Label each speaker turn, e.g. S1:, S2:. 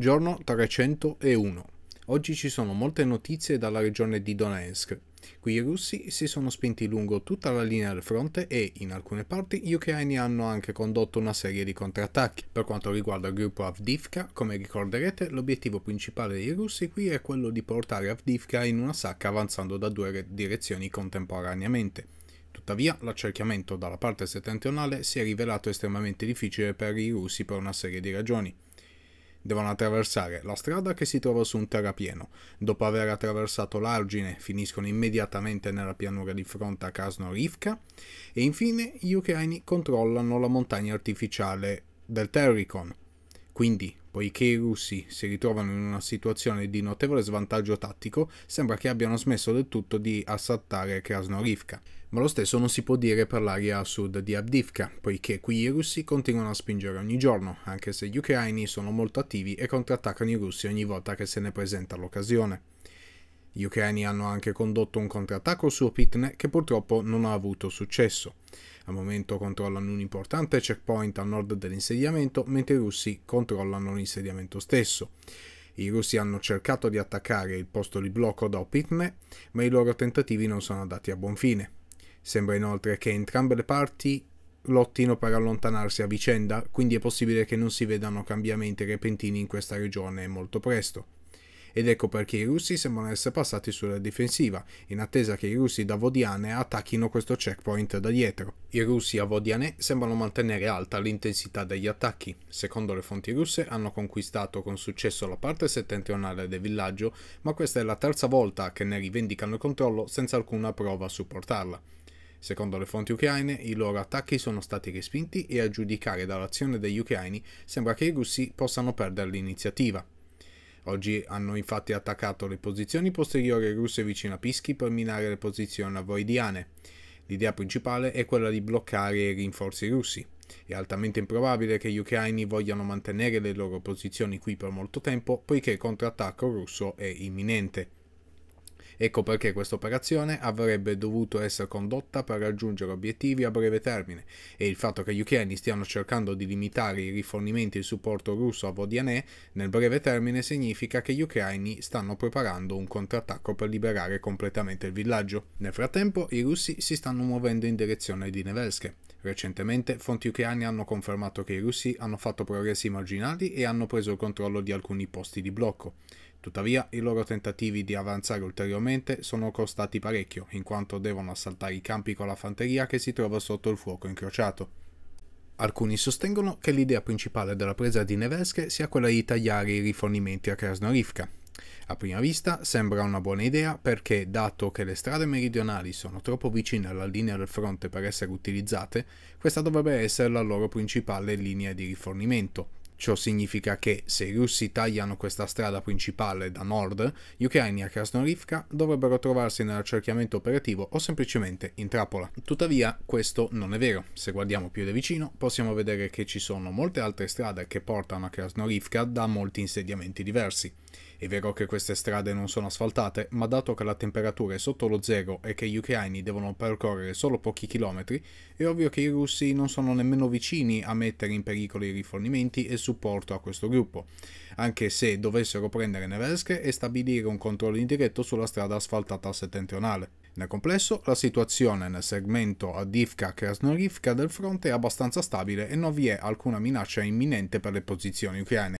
S1: Giorno 301. Oggi ci sono molte notizie dalla regione di Donetsk. Qui i russi si sono spinti lungo tutta la linea del fronte e, in alcune parti, gli ucraini hanno anche condotto una serie di contrattacchi. Per quanto riguarda il gruppo Avdivka, come ricorderete, l'obiettivo principale dei russi qui è quello di portare Avdivka in una sacca avanzando da due direzioni contemporaneamente. Tuttavia, l'accerchiamento dalla parte settentrionale si è rivelato estremamente difficile per i russi per una serie di ragioni. Devono attraversare la strada che si trova su un terrapieno. Dopo aver attraversato l'argine, finiscono immediatamente nella pianura di fronte a Krasnorivka. E infine gli ucraini controllano la montagna artificiale del Terricon, quindi, poiché i russi si ritrovano in una situazione di notevole svantaggio tattico, sembra che abbiano smesso del tutto di assaltare Krasnorivka. Ma lo stesso non si può dire per l'area a sud di Abdivka, poiché qui i russi continuano a spingere ogni giorno, anche se gli ucraini sono molto attivi e contrattaccano i russi ogni volta che se ne presenta l'occasione. Gli ucraini hanno anche condotto un contrattacco su Opitne che purtroppo non ha avuto successo. Al momento controllano un importante checkpoint a nord dell'insediamento, mentre i russi controllano l'insediamento stesso. I russi hanno cercato di attaccare il posto di blocco da Opitne, ma i loro tentativi non sono andati a buon fine. Sembra inoltre che entrambe le parti lottino per allontanarsi a vicenda, quindi è possibile che non si vedano cambiamenti repentini in questa regione molto presto ed ecco perché i russi sembrano essere passati sulla difensiva, in attesa che i russi da Vodiane attacchino questo checkpoint da dietro. I russi a Vodiane sembrano mantenere alta l'intensità degli attacchi. Secondo le fonti russe hanno conquistato con successo la parte settentrionale del villaggio, ma questa è la terza volta che ne rivendicano il controllo senza alcuna prova a supportarla. Secondo le fonti ucraine, i loro attacchi sono stati respinti e a giudicare dall'azione degli ucraini sembra che i russi possano perdere l'iniziativa. Oggi hanno infatti attaccato le posizioni posteriori russe vicino a Pischi per minare le posizioni avoidiane. L'idea principale è quella di bloccare i rinforzi russi. È altamente improbabile che gli ucraini vogliano mantenere le loro posizioni qui per molto tempo, poiché il contrattacco russo è imminente. Ecco perché questa operazione avrebbe dovuto essere condotta per raggiungere obiettivi a breve termine e il fatto che gli ucraini stiano cercando di limitare i rifornimenti e il supporto russo a Vodianè nel breve termine significa che gli ucraini stanno preparando un contrattacco per liberare completamente il villaggio. Nel frattempo i russi si stanno muovendo in direzione di Nevelske. Recentemente fonti ucraine hanno confermato che i russi hanno fatto progressi marginali e hanno preso il controllo di alcuni posti di blocco. Tuttavia i loro tentativi di avanzare ulteriormente sono costati parecchio, in quanto devono assaltare i campi con la fanteria che si trova sotto il fuoco incrociato. Alcuni sostengono che l'idea principale della presa di Nevesche sia quella di tagliare i rifornimenti a Krasnorivka. A prima vista sembra una buona idea perché, dato che le strade meridionali sono troppo vicine alla linea del fronte per essere utilizzate, questa dovrebbe essere la loro principale linea di rifornimento, Ciò significa che se i russi tagliano questa strada principale da nord, gli ucraini a Krasnolivka dovrebbero trovarsi nell'accerchiamento operativo o semplicemente in trappola. Tuttavia questo non è vero, se guardiamo più da vicino possiamo vedere che ci sono molte altre strade che portano a Krasnolivka da molti insediamenti diversi. È vero che queste strade non sono asfaltate, ma dato che la temperatura è sotto lo zero e che gli ucraini devono percorrere solo pochi chilometri, è ovvio che i russi non sono nemmeno vicini a mettere in pericolo i rifornimenti e il supporto a questo gruppo, anche se dovessero prendere Neversk e stabilire un controllo indiretto sulla strada asfaltata settentrionale. Nel complesso, la situazione nel segmento Adivka-Krasnorivka del fronte è abbastanza stabile e non vi è alcuna minaccia imminente per le posizioni ucraine.